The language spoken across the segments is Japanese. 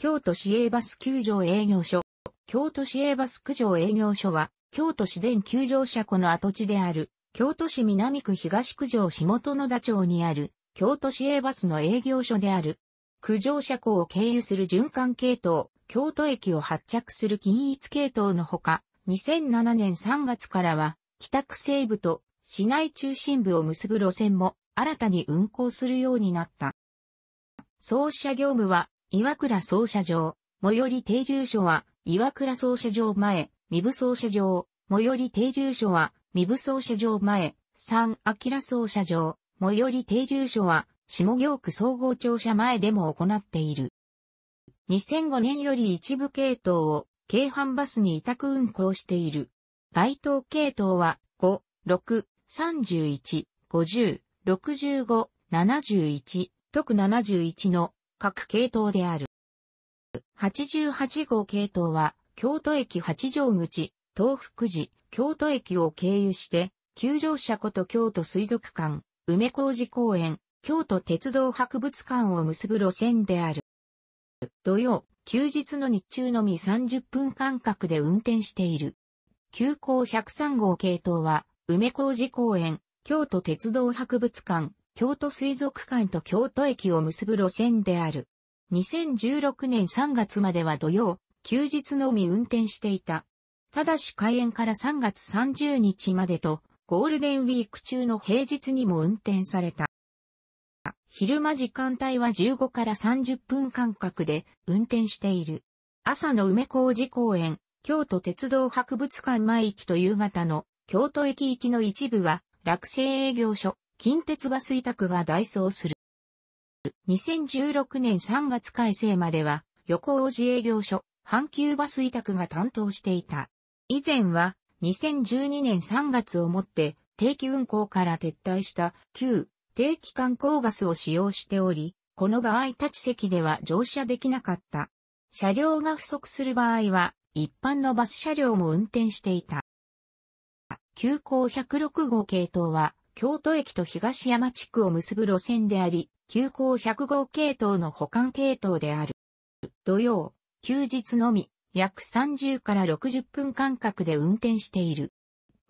京都市営バス球場営業所。京都市営バス九場営業所は、京都市電球場車庫の跡地である、京都市南区東九条下野田町にある、京都市営バスの営業所である。九条車庫を経由する循環系統、京都駅を発着する均一系統のほか、2007年3月からは、北区西部と市内中心部を結ぶ路線も新たに運行するようになった。総社業務は岩倉総社場、最寄り停留所は、岩倉総社場前、三部総社場、最寄り停留所は、三部総社場前、三明総社場、最寄り停留所は、下行区総合庁舎前でも行っている。2005年より一部系統を、京阪バスに委託運行している。該当系統は、5、6、31、50、65、71、特71の各系統である。88号系統は、京都駅八条口、東福寺、京都駅を経由して、旧乗車こと京都水族館、梅小路公園、京都鉄道博物館を結ぶ路線である。土曜、休日の日中のみ30分間隔で運転している。急行103号系統は、梅小路公園、京都鉄道博物館、京都水族館と京都駅を結ぶ路線である。2016年3月までは土曜、休日のみ運転していた。ただし開園から3月30日までと、ゴールデンウィーク中の平日にも運転された。昼間時間帯は15から30分間隔で運転している。朝の梅小路公園、京都鉄道博物館前行きと夕方の京都駅行きの一部は落成営業所、近鉄バス委託が代走する。2016年3月改正までは、横王子営業所、阪急バス委託が担当していた。以前は、2012年3月をもって、定期運行から撤退した旧定期観光バスを使用しており、この場合立ち席では乗車できなかった。車両が不足する場合は、一般のバス車両も運転していた。急行106号系統は、京都駅と東山地区を結ぶ路線であり、急行100号系統の保管系統である。土曜、休日のみ、約30から60分間隔で運転している。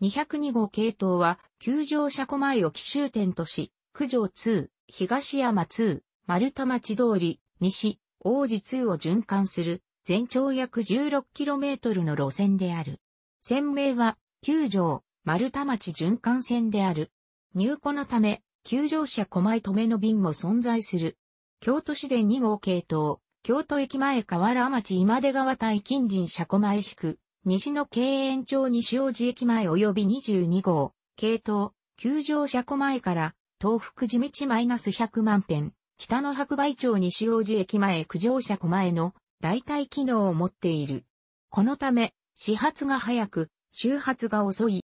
202号系統は、九条車庫前を奇襲点とし、九条2、東山2、丸田町通り、西、王子2を循環する、全長約 16km の路線である。線名は、九条、丸田町循環線である。入庫のため、旧乗車小前止めの便も存在する。京都市電2号系統、京都駅前河原町今出川対近隣車小前引く、西の経園町西王子駅前及び22号、系統、旧乗車小前から、東福寺道マイナス100万ン、北の白梅町西王子駅前九条車小前の代替機能を持っている。このため、始発が早く、周発が遅い、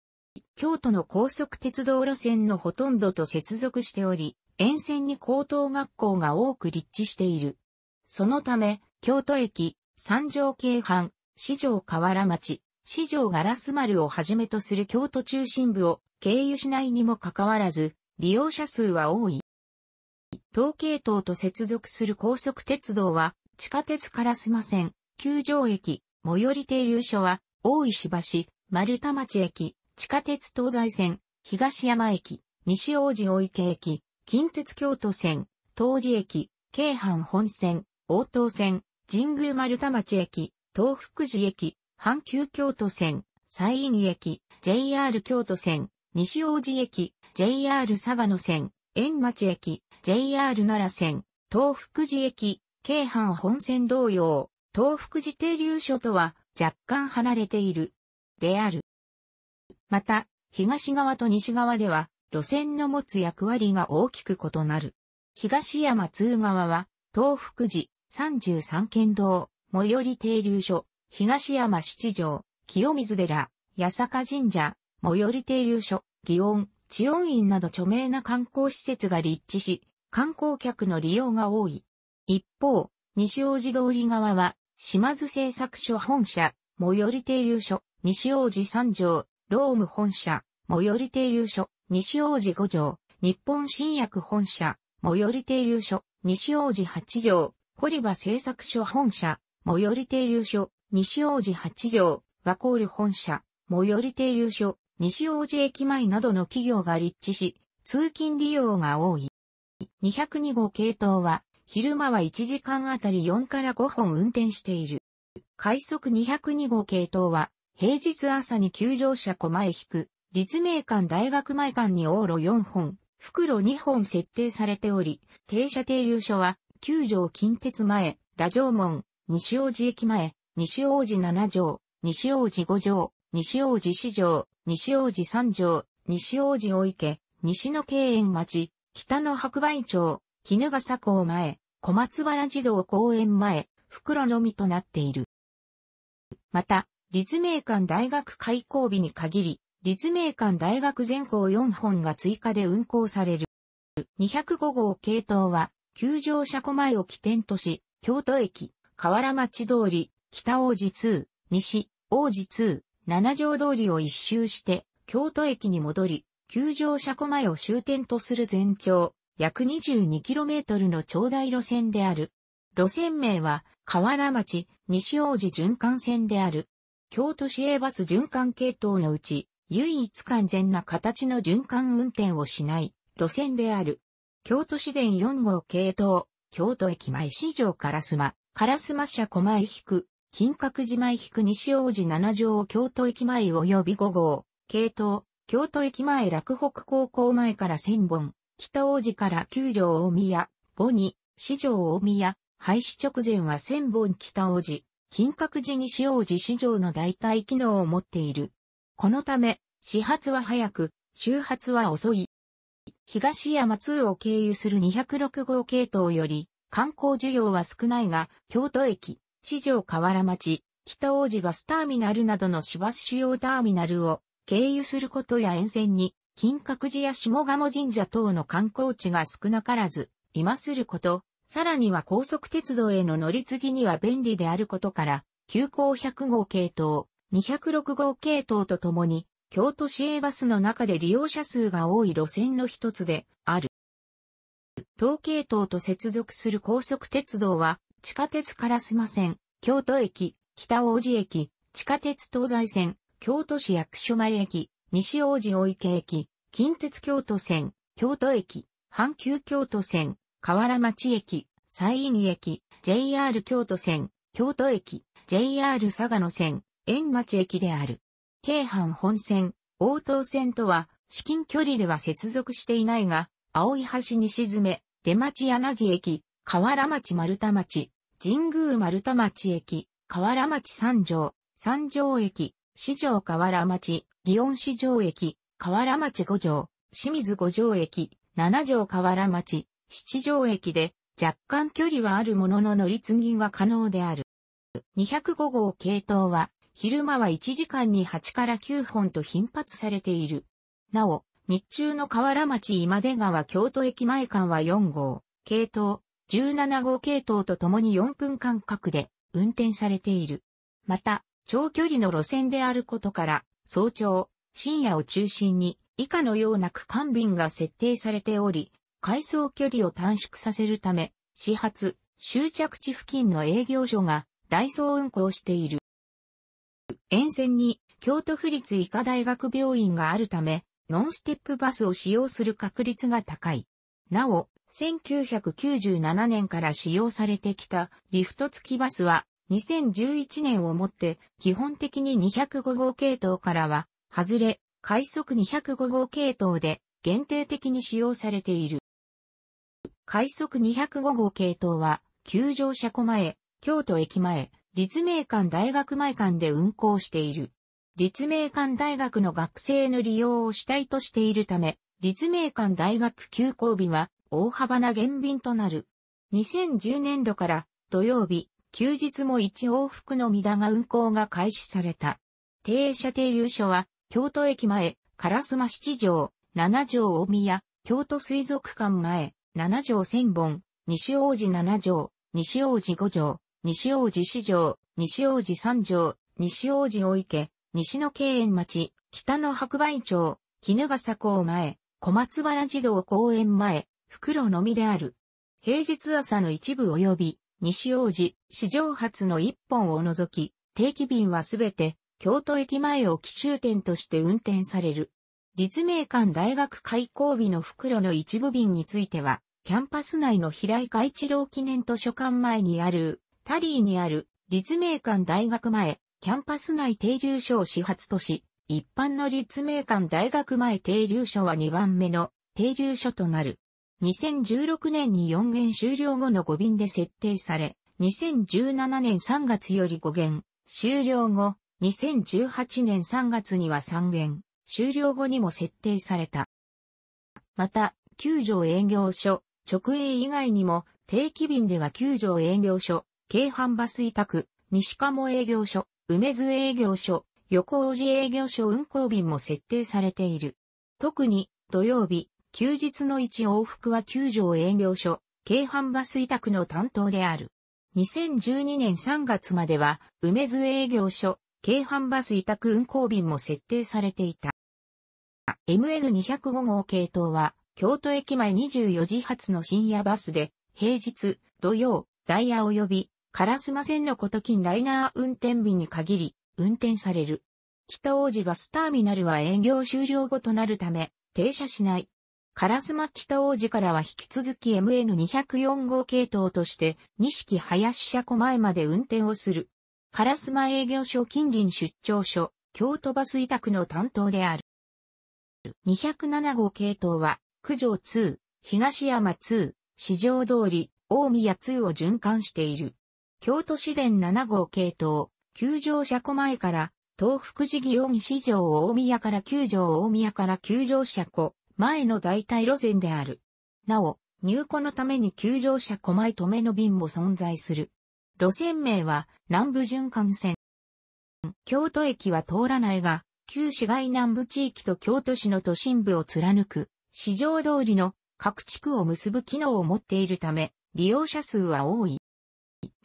京都の高速鉄道路線のほとんどと接続しており、沿線に高等学校が多く立地している。そのため、京都駅、三条京阪、四条河原町、四条ガラス丸をはじめとする京都中心部を経由しないにもかかわらず、利用者数は多い。東京島と接続する高速鉄道は、地下鉄ませ線、九条駅、最寄り停留所は、大石橋、丸太町駅、地下鉄東西線、東山駅、西大路大池駅、近鉄京都線、東寺駅、京阪本線、応東線、神宮丸田町駅、東福寺駅、阪急京都線、西院駅、JR 京都線、西大路駅、JR 佐賀野線、円町駅、JR 奈良線、東福寺駅、京阪本線同様、東福寺停留所とは若干離れている。である。また、東側と西側では、路線の持つ役割が大きく異なる。東山通側は、東福寺、33県道、最寄り停留所、東山七条、清水寺、八坂神社、最寄り停留所、祇園、千恩院など著名な観光施設が立地し、観光客の利用が多い。一方、西大路通り側は、島津製作所本社、最寄り停留所、西大路三条、ローム本社、最寄り停留所、西王子五条、日本新薬本社、最寄り停留所、西王子八条、堀場製作所本社、最寄り停留所、西王子八条、ワコール本社、最寄り停留所、西王子駅前などの企業が立地し、通勤利用が多い。202号系統は、昼間は1時間あたり4から5本運転している。快速202号系統は、平日朝に急乗車小前引く、立命館大学前館に往路4本、袋2本設定されており、停車停留所は、九条近鉄前、羅城門、西王子駅前、西王子7条、西王子5条、西王子四条、西王子三条、西王子大池、西の慶園町、北の白梅町、絹笠港前、小松原児童公園前、袋のみとなっている。また、立命館大学開校日に限り、立命館大学全校4本が追加で運行される。205号系統は、旧乗車庫前を起点とし、京都駅、河原町通り、北王子通、西、王子通、七条通りを一周して、京都駅に戻り、旧乗車庫前を終点とする全長、約 22km の長大路線である。路線名は、河原町、西王子循環線である。京都市営バス循環系統のうち、唯一完全な形の循環運転をしない路線である。京都市電4号系統、京都駅前市場烏丸、烏丸車小前引く、金閣寺前引く西王子七条京都駅前及び5号、系統、京都駅前楽北高校前から千本、北王子から九条大宮、5に、市場大宮、廃止直前は千本北王子、金閣寺西王子市場の代替機能を持っている。このため、始発は早く、終発は遅い。東山2を経由する206号系統より、観光需要は少ないが、京都駅、市場河原町、北王子バスターミナルなどの市バス主要ターミナルを経由することや沿線に、金閣寺や下鴨神社等の観光地が少なからず、今すること、さらには高速鉄道への乗り継ぎには便利であることから、急行100号系統、206号系統とともに、京都市営バスの中で利用者数が多い路線の一つである。東系統と接続する高速鉄道は、地下鉄烏丸線、京都駅、北大路駅、地下鉄東西線、京都市役所前駅、西大路大池駅、近鉄京都線、京都駅、阪急京都線、河原町駅、西院駅、JR 京都線、京都駅、JR 佐賀野線、円町駅である。京阪本線、応答線とは、至近距離では接続していないが、青い橋に沈め、出町柳駅、河原町丸太町、神宮丸太町駅、河原町三条、三条駅、四条河原町、祇園四条駅、河原町五条、清水五条駅、七条河原町、七条駅で若干距離はあるものの乗り継ぎが可能である。205号系統は昼間は1時間に8から9本と頻発されている。なお、日中の河原町今出川京都駅前間は4号、系統、17号系統とともに4分間隔で運転されている。また、長距離の路線であることから、早朝、深夜を中心に以下のような区間便が設定されており、回送距離を短縮させるため、始発、終着地付近の営業所がダイソー運行している。沿線に京都府立医科大学病院があるため、ノンステップバスを使用する確率が高い。なお、1997年から使用されてきたリフト付きバスは2011年をもって基本的に205号系統からは外れ、快速205号系統で限定的に使用されている。快速205号系統は、旧乗車庫前、京都駅前、立命館大学前間で運行している。立命館大学の学生の利用を主体としているため、立命館大学休校日は大幅な減便となる。2010年度から土曜日、休日も1往復のみだが運行が開始された。停車停留所は、京都駅前、烏丸七条、七条大宮、京都水族館前、7条1000本、西王子7条、西王子5条、西王子四条、西王子三条、西王子大池、西の慶園町、北の白梅町、絹笠港前、小松原児童公園前、袋のみである。平日朝の一部及び、西王子、史上初の一本を除き、定期便はすべて、京都駅前を奇襲点として運転される。立命館大学開校日の袋の一部便については、キャンパス内の平井海一郎記念図書館前にある、タリーにある、立命館大学前、キャンパス内停留所を始発とし、一般の立命館大学前停留所は2番目の停留所となる。2016年に4限終了後の5便で設定され、2017年3月より5限終了後、2018年3月には3限終了後にも設定された。また、9条営業所、直営以外にも、定期便では九条営業所、京阪バス委託、西鴨営業所、梅津営業所、横尾寺営業所運行便も設定されている。特に、土曜日、休日の1往復は九条営業所、京阪バス委託の担当である。2012年3月までは、梅津営業所、京阪バス委託運行便も設定されていた。MN205 号系統は、京都駅前24時発の深夜バスで、平日、土曜、ダイヤ及び、カラスマ線のこと近ライナー運転日に限り、運転される。北王子バスターミナルは営業終了後となるため、停車しない。カラスマ北王子からは引き続き MN204 号系統として、錦林車庫前まで運転をする。カラスマ営業所近隣出張所、京都バス委託の担当である。207号系統は、九条2、東山2、市場通り、大宮2を循環している。京都市電7号系統、九条車庫前から、東福寺祇園市場大宮から九条大宮から九条車庫、前の代替路線である。なお、入庫のために九条車庫前止めの便も存在する。路線名は南部循環線。京都駅は通らないが、旧市街南部地域と京都市の都心部を貫く市場通りの各地区を結ぶ機能を持っているため、利用者数は多い。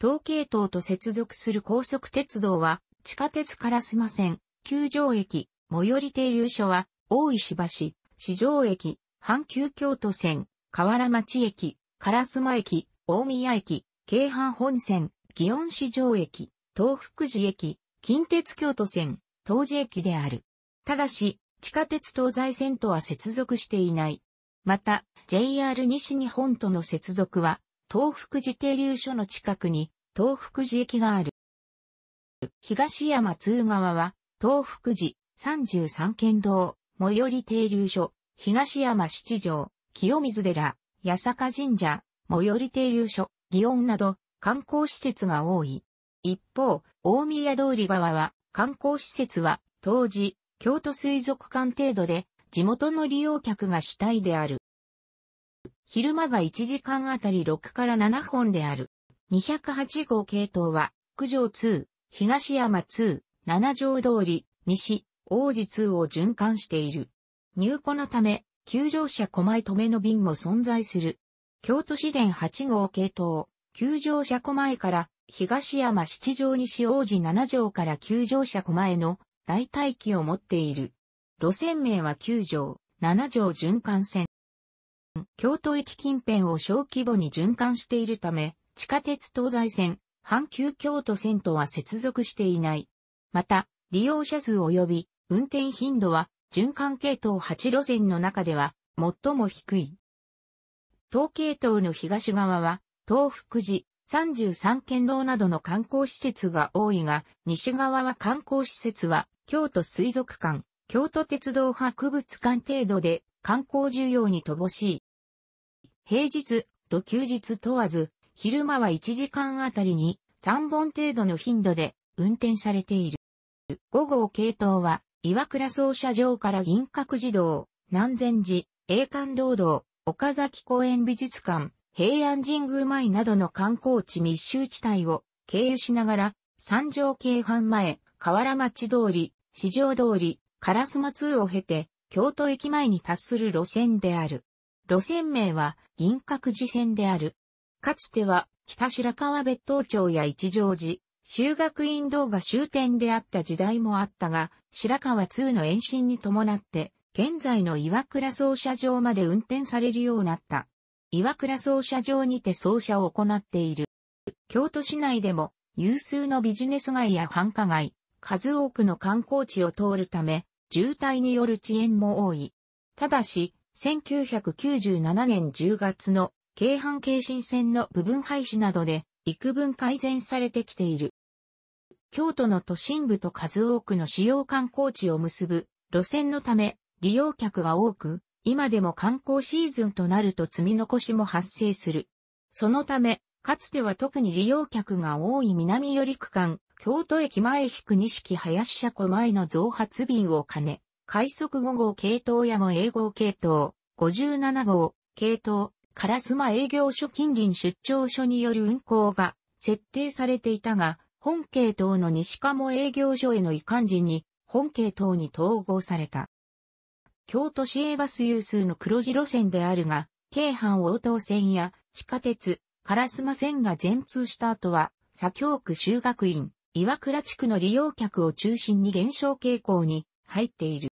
東系統と接続する高速鉄道は、地下鉄烏丸線、球場駅、最寄り停留所は、大石橋、市場駅、阪急京都線、河原町駅、烏丸駅、大宮駅、京阪本線、祇園市場駅、東福寺駅、近鉄京都線、東寺駅である。ただし、地下鉄東西線とは接続していない。また、JR 西日本との接続は、東福寺停留所の近くに、東福寺駅がある。東山通川は、東福寺、33県道、最寄り停留所、東山七条、清水寺、八坂神社、最寄り停留所、祇園など、観光施設が多い。一方、大宮通り側は、観光施設は、当時、京都水族館程度で、地元の利用客が主体である。昼間が1時間あたり6から7本である。208号系統は、九条2、東山2、七条通り、西、王子2を循環している。入庫のため、九乗車小前止めの便も存在する。京都市電8号系統、九乗車小前から、東山七条西王子七条から九乗車小前の代替機を持っている。路線名は9条、7条循環線。京都駅近辺を小規模に循環しているため、地下鉄東西線、阪急京都線とは接続していない。また、利用者数及び運転頻度は、循環系統8路線の中では、最も低い。東系統の東側は、東福寺、33県道などの観光施設が多いが、西側は観光施設は京都水族館、京都鉄道博物館程度で観光需要に乏しい。平日と休日問わず、昼間は1時間あたりに3本程度の頻度で運転されている。午後系統は、岩倉総社場から銀閣寺道、南禅寺、栄冠堂道、岡崎公園美術館、平安神宮前などの観光地密集地帯を経由しながら、三条京阪前、河原町通り、市場通り、カラスマ2を経て、京都駅前に達する路線である。路線名は、銀閣寺線である。かつては、北白川別当町や一条寺、修学院道が終点であった時代もあったが、白川2の延伸に伴って、現在の岩倉操車場まで運転されるようになった。岩倉操車場にて操車を行っている。京都市内でも、有数のビジネス街や繁華街、数多くの観光地を通るため、渋滞による遅延も多い。ただし、1997年10月の京阪京新線の部分廃止などで、幾分改善されてきている。京都の都心部と数多くの主要観光地を結ぶ路線のため、利用客が多く、今でも観光シーズンとなると積み残しも発生する。そのため、かつては特に利用客が多い南寄り区間、京都駅前引く錦林車庫前の増発便を兼ね、快速5号系統やも英号系統、57号系統、烏マ営業所近隣出張所による運行が設定されていたが、本系統の西鴨営業所への移管時に、本系統に統合された。京都市営バス有数の黒字路線であるが、京阪応答線や地下鉄、烏マ線が全通した後は、左京区修学院、岩倉地区の利用客を中心に減少傾向に入っている。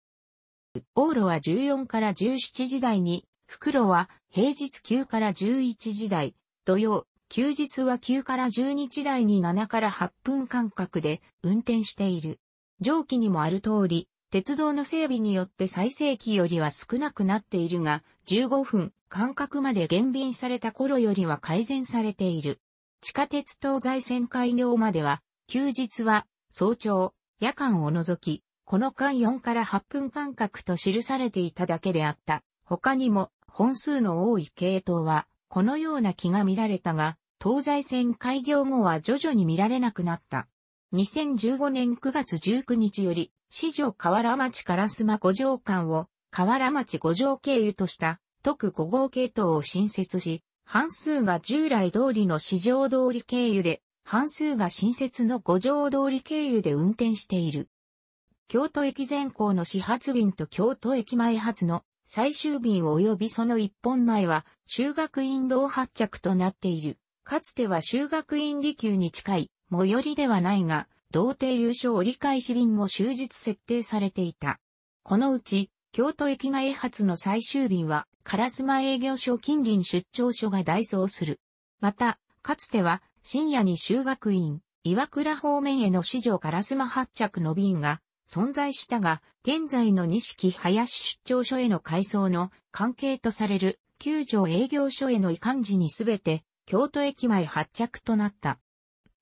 往路は14から17時台に、袋は平日9から11時台、土曜、休日は9から12時台に7から8分間隔で運転している。上記にもある通り、鉄道の整備によって最盛期よりは少なくなっているが、15分間隔まで減便された頃よりは改善されている。地下鉄東西線開業までは休日は、早朝、夜間を除き、この間4から8分間隔と記されていただけであった。他にも、本数の多い系統は、このような気が見られたが、東西線開業後は徐々に見られなくなった。2015年9月19日より、市場河原町から須磨五条間を、河原町五条経由とした、特5号系統を新設し、半数が従来通りの市場通り経由で、半数が新設の五条通り経由で運転している。京都駅前行の始発便と京都駅前発の最終便及びその一本前は修学院道発着となっている。かつては修学院離宮に近い、最寄りではないが、同定優勝折り返し便も終日設定されていた。このうち、京都駅前発の最終便は、烏丸営業所近隣出張所が代走する。また、かつては、深夜に修学院、岩倉方面への市場からスマ発着の便が存在したが、現在の西木林出張所への改装の関係とされる九条営業所への移管時にすべて京都駅前発着となった。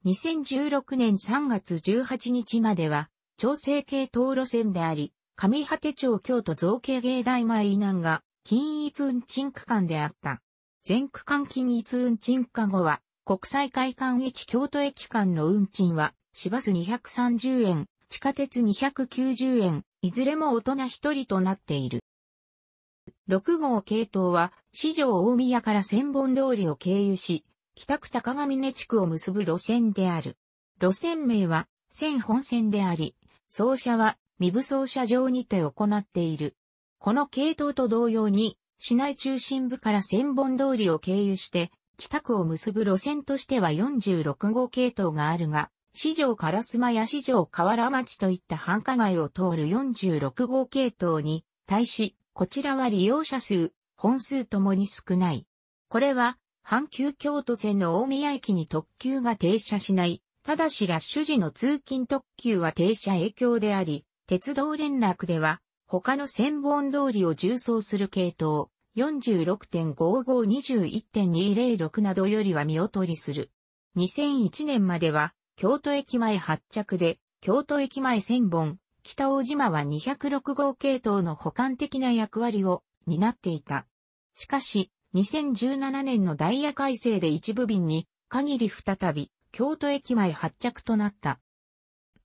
2016年3月18日までは、調整系統路線であり、上果て町京都造形芸大前以南が均一運賃区間であった。全区間均一運賃間後は、国際会館駅京都駅間の運賃は、市バス230円、地下鉄290円、いずれも大人一人となっている。6号系統は、市場大宮から千本通りを経由し、北区高上根地区を結ぶ路線である。路線名は、千本線であり、走車は、未部走車場にて行っている。この系統と同様に、市内中心部から千本通りを経由して、北区を結ぶ路線としては46号系統があるが、市場烏丸や市場河原町といった繁華街を通る46号系統に対し、こちらは利用者数、本数ともに少ない。これは、阪急京都線の大宮駅に特急が停車しない、ただしラッシュ時の通勤特急は停車影響であり、鉄道連絡では、他の千本通りを重装する系統、46.5521.206などよりは見劣りする。2001年までは、京都駅前発着で、京都駅前1000本、北大島は206号系統の補完的な役割を担っていた。しかし、2017年のダイヤ改正で一部便に限り再び京都駅前発着となった。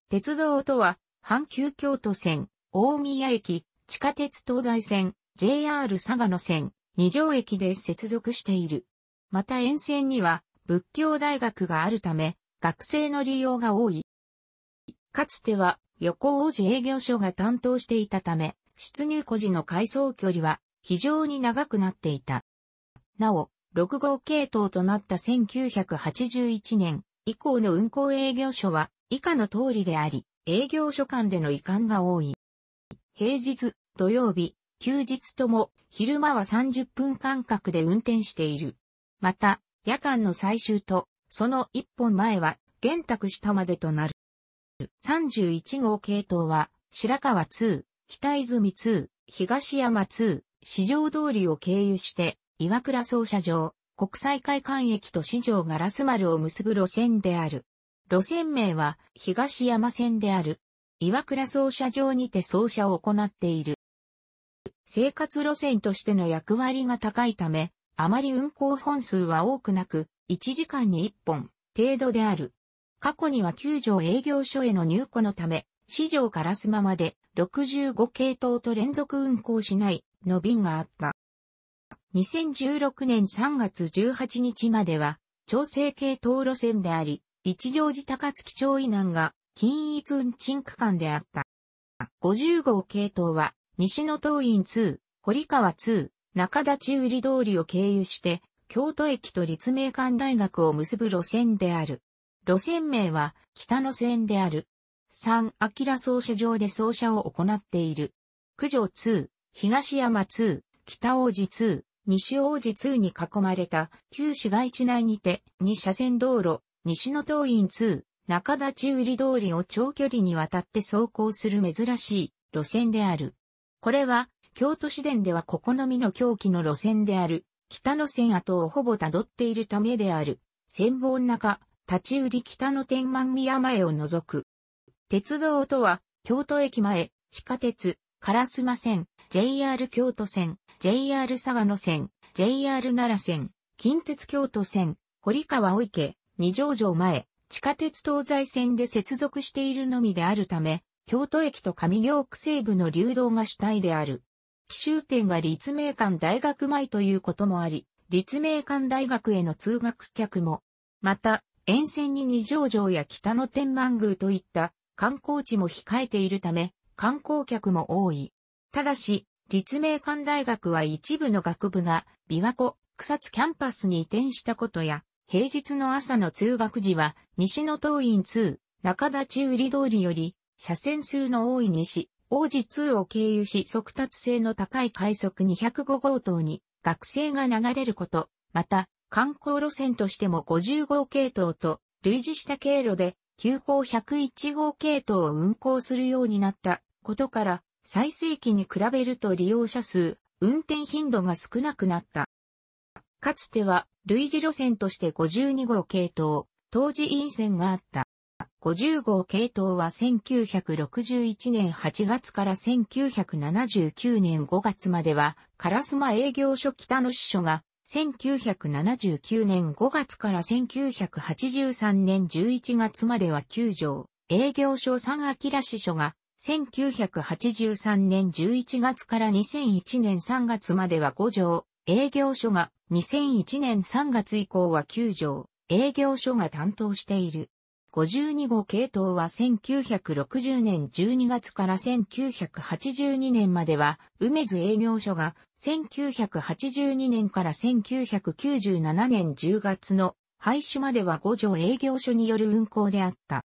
鉄道とは、阪急京都線、大宮駅、地下鉄東西線、JR 佐賀の線、二条駅で接続している。また沿線には仏教大学があるため、学生の利用が多い。かつては横王子営業所が担当していたため、出入庫時の回送距離は非常に長くなっていた。なお、6号系統となった1981年以降の運行営業所は以下の通りであり、営業所間での移管が多い。平日、土曜日、休日とも昼間は30分間隔で運転している。また、夜間の最終と、その一本前は、玄卓下までとなる。31号系統は、白川2、北泉2、東山2、市場通りを経由して、岩倉総車場、国際会館駅と市場ガラス丸を結ぶ路線である。路線名は、東山線である。岩倉総車場にて総車を行っている。生活路線としての役割が高いため、あまり運行本数は多くなく、1時間に1本程度である。過去には9条営業所への入庫のため、市場からすままで65系統と連続運行しないの便があった。2016年3月18日までは、調整系統路線であり、一条寺高槻町以南が均一運賃区間であった。50号系統は西野東院2、堀川2、中立売通りを経由して、京都駅と立命館大学を結ぶ路線である。路線名は北野線である。3、明奏者場で奏者を行っている。九条2、東山2、北王子2、西王子2に囲まれた旧市街地内にて2車線道路、西野東院2、中立売通りを長距離にわたって走行する珍しい路線である。これは、京都市電では9みの狂気の路線である、北の線跡をほぼたどっているためである、千本中、立ち売り北の天満宮前を除く。鉄道とは、京都駅前、地下鉄、烏丸線、JR 京都線、JR 佐賀野線、JR 奈良線、近鉄京都線、堀川お池、二条城前、地下鉄東西線で接続しているのみであるため、京都駅と上京区西部の流動が主体である。奇襲店が立命館大学前ということもあり、立命館大学への通学客も、また、沿線に二条城や北の天満宮といった観光地も控えているため、観光客も多い。ただし、立命館大学は一部の学部が琵琶湖草津キャンパスに移転したことや、平日の朝の通学時は西の東院2、中立売通りより車線数の多い西、王子2を経由し速達性の高い快速205号棟に学生が流れること、また、観光路線としても50号系統と類似した経路で、急行101号系統を運行するようになったことから、最盛期に比べると利用者数、運転頻度が少なくなった。かつては、類似路線として52号系統、当時陰線があった。50号系統は1961年8月から1979年5月までは、烏マ営業所北野支所が、1979年5月から1983年11月までは9条、営業所三明支所が、1983年11月から2001年3月までは5条、営業所が2001年3月以降は9条、営業所が担当している。52号系統は1960年12月から1982年までは、梅津営業所が1982年から1997年10月の廃止までは5条営業所による運行であった。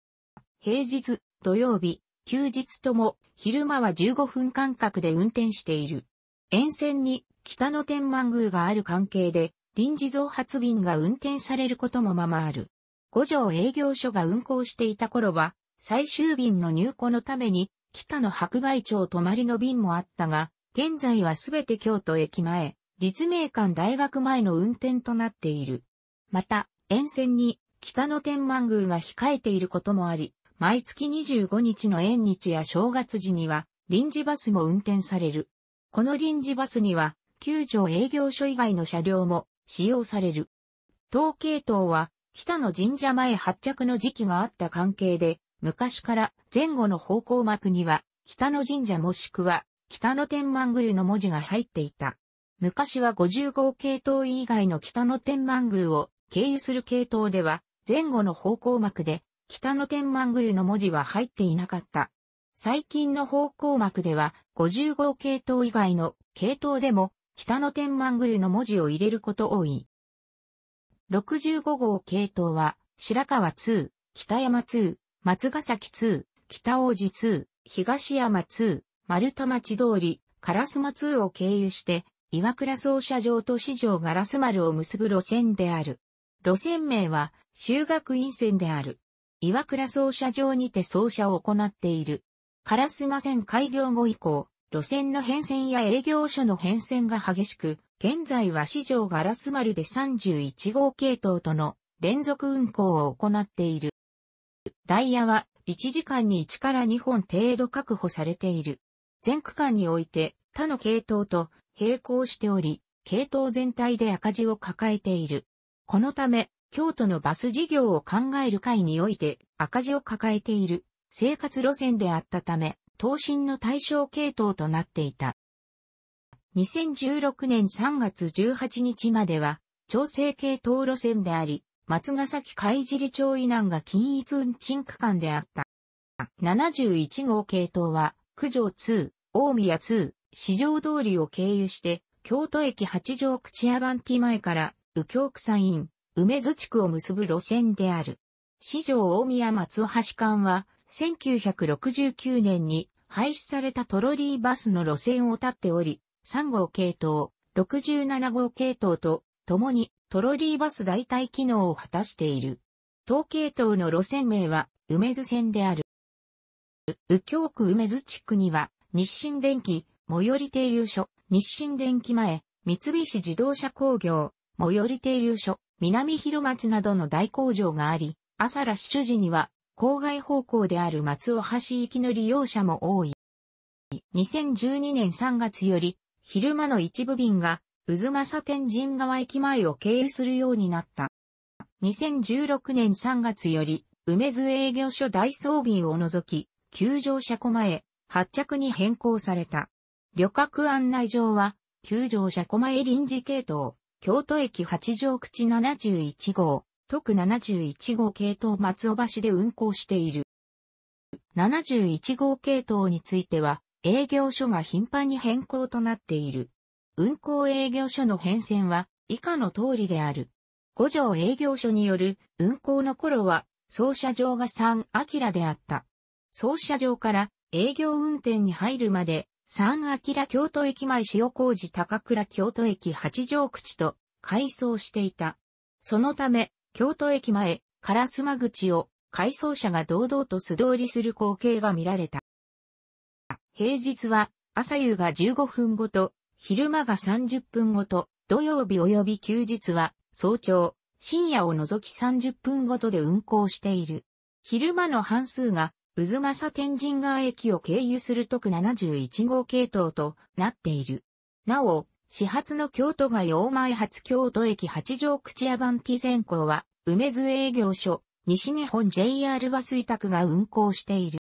平日、土曜日、休日とも昼間は15分間隔で運転している。沿線に北野天満宮がある関係で臨時増発便が運転されることもままある。五条営業所が運行していた頃は、最終便の入庫のために、北の白梅町泊まりの便もあったが、現在はすべて京都駅前、立命館大学前の運転となっている。また、沿線に北の天満宮が控えていることもあり、毎月25日の縁日や正月時には、臨時バスも運転される。この臨時バスには、九条営業所以外の車両も使用される。統計等は北の神社前発着の時期があった関係で、昔から前後の方向幕には、北の神社もしくは、北の天満宮の文字が入っていた。昔は55系統以外の北の天満宮を経由する系統では、前後の方向幕で、北の天満宮の文字は入っていなかった。最近の方向幕では、55系統以外の系統でも、北の天満宮の文字を入れること多い。65号系統は、白川2、北山2、松ヶ崎2、北王子2、東山2、丸田町通り、烏丸2を経由して、岩倉操車場と市場ガラス丸を結ぶ路線である。路線名は、修学院線である。岩倉操車場にて操車を行っている。烏丸線開業後以降、路線の変遷や営業所の変遷が激しく、現在は市場ガラス丸で31号系統との連続運行を行っている。ダイヤは1時間に1から2本程度確保されている。全区間において他の系統と並行しており、系統全体で赤字を抱えている。このため、京都のバス事業を考える会において赤字を抱えている生活路線であったため、投申の対象系統となっていた。2016年3月18日までは、調整系統路線であり、松ヶ崎海尻町以南が均一運賃区間であった。71号系統は、九条2、大宮2、市場通りを経由して、京都駅八条口アバンティ前から、右京区山院、梅津地区を結ぶ路線である。市場大宮松尾橋間は、1969年に廃止されたトロリーバスの路線を立っており、3号系統、67号系統と、共にトロリーバス代替機能を果たしている。東系統の路線名は、梅津線である。右京区梅津地区には、日清電機、最寄り停留所、日清電機前、三菱自動車工業、最寄り停留所、南広町などの大工場があり、朝ラッシュ時には、郊外方向である松尾橋行きの利用者も多い。2012年3月より、昼間の一部便が、渦政天神川駅前を経由するようになった。2016年3月より、梅津営業所大装便を除き、球場車庫前、発着に変更された。旅客案内状は、球場車庫前臨時系統、京都駅八条口71号、特71号系統松尾橋で運行している。71号系統については、営業所が頻繁に変更となっている。運行営業所の変遷は以下の通りである。五条営業所による運行の頃は、操車場が三アキラであった。操車場から営業運転に入るまで、三アキラ京都駅前塩工事高倉京都駅八条口と改装していた。そのため、京都駅前、烏丸口を改装車が堂々と素通りする光景が見られた。平日は朝夕が15分ごと、昼間が30分ごと、土曜日及び休日は早朝、深夜を除き30分ごとで運行している。昼間の半数が、渦政天神川駅を経由する特71号系統となっている。なお、始発の京都が大前発京都駅八条口屋番機前行は、梅津営業所、西日本 JR バス委託が運行している。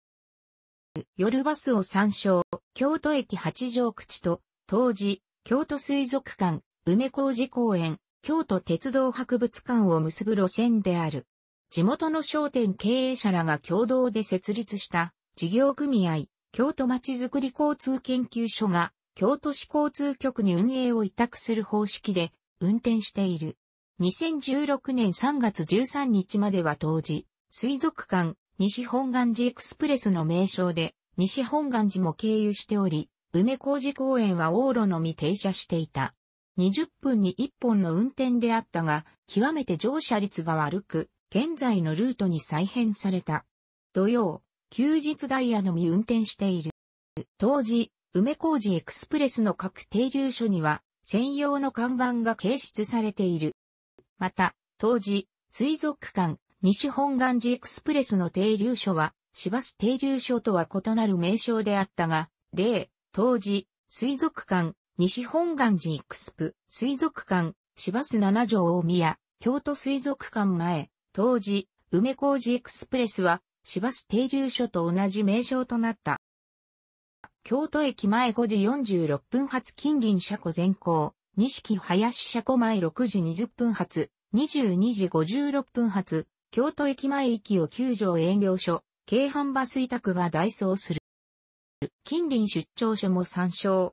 夜バスを参照、京都駅八条口と、当時、京都水族館、梅小路公園、京都鉄道博物館を結ぶ路線である。地元の商店経営者らが共同で設立した事業組合、京都まちづくり交通研究所が京都市交通局に運営を委託する方式で運転している。2016年3月13日までは当時、水族館、西本願寺エクスプレスの名称で、西本願寺も経由しており、梅小路公園は往路のみ停車していた。20分に1本の運転であったが、極めて乗車率が悪く、現在のルートに再編された。土曜、休日ダイヤのみ運転している。当時、梅小路エクスプレスの各停留所には、専用の看板が掲出されている。また、当時、水族館、西本願寺エクスプレスの停留所は、市バス停留所とは異なる名称であったが、例、当時、水族館、西本願寺エクスプ、水族館、市バス条大宮、京都水族館前、当時、梅小路エクスプレスは、市バス停留所と同じ名称となった。京都駅前5時46分発近隣車庫前行、錦林車庫前6時20分発、22時56分発、京都駅前駅を9条営業所、京阪バス委託が代走する。近隣出張所も参照。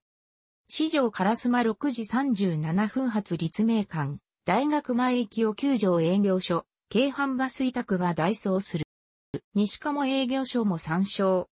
市場烏丸6時37分発立命館、大学前駅を9条営業所、京阪バス委託が代走する。西鴨営業所も参照。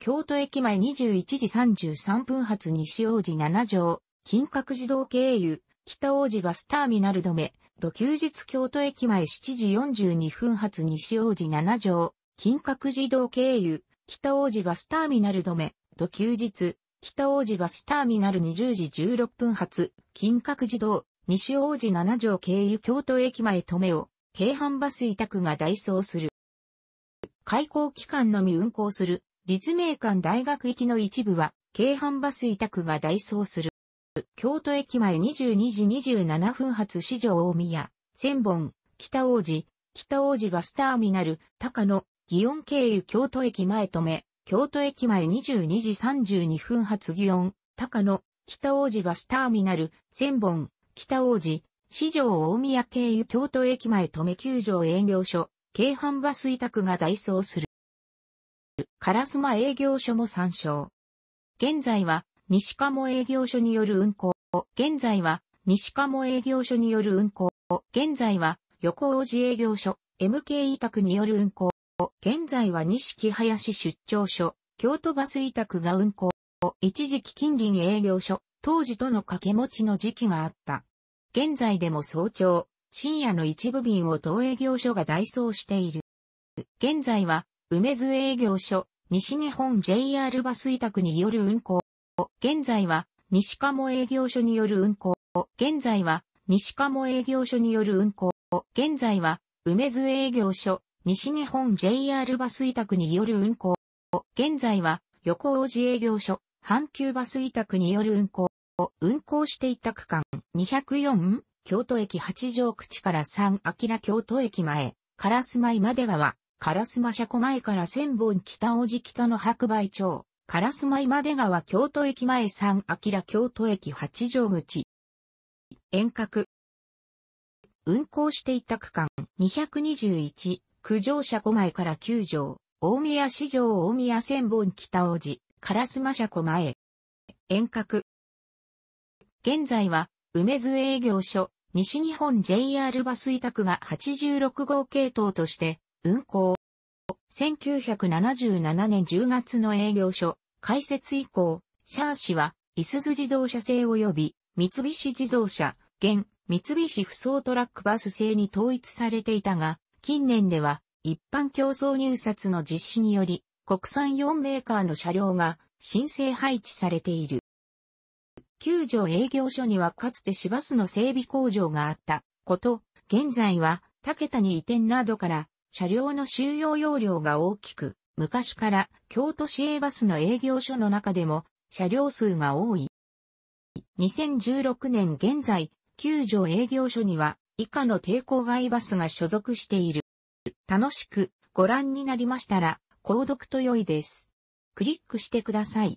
京都駅前21時33分発西王子7条、金閣自動経由、北王子バスターミナル止め、土休日京都駅前7時42分発西王子7条、金閣自動経由、北王子バスターミナル止め、土休日、北王子バスターミナル20時16分発、金閣自動、西王子7条経由京都駅前止めを、京阪バス委託が代走する。開港期間のみ運行する、立命館大学行きの一部は、京阪バス委託が代走する。京都駅前22時27分発市場大宮、千本、北王子、北王子バスターミナル、高野、祇園経由京都駅前止め、京都駅前22時32分発祇園、高野、北王子バスターミナル、千本、北王子、市場大宮経由京都駅前止め球場営業所、京阪バス委託が代走する。烏丸営業所も参照。現在は西鴨営業所による運行。現在は、西鴨営業所による運行。現在は、横王子営業所、MK 委託による運行。現在は西木林出張所、京都バス委託が運行。一時期近隣営業所、当時との掛け持ちの時期があった。現在でも早朝、深夜の一部便を当営業所が代走している。現在は、梅津営業所、西日本 JR バス委託による運行。現在は西鴨営業所による運行。現在は西鴨営業所による運行。現在は梅津営業所西日本 JR バス委託による運行。現在は横王子営業所阪急バス委託による運行。運行していた区間204京都駅八条口から3明京都駅前、烏丸まで川、烏丸車庫前から千本北王子北の白梅町、烏イまで川京都駅前3ラ京都駅八条口。遠隔。運行していた区間221、九条車庫前から九条、大宮市場大宮千本北王子、烏マ車庫前。遠隔。現在は、梅津営業所、西日本 JR バス委託が86号系統として運行。1977年10月の営業所、開設以降、シャー氏は、いすズ自動車製及び、三菱自動車、現、三菱不走トラックバス製に統一されていたが、近年では、一般競争入札の実施により、国産4メーカーの車両が、申請配置されている。九条営業所にはかつて市バスの整備工場があったこと、現在は、竹田に移転などから車両の収容容量が大きく、昔から京都市営バスの営業所の中でも車両数が多い。2016年現在、九条営業所には以下の抵抗外バスが所属している。楽しくご覧になりましたら、購読と良いです。クリックしてください。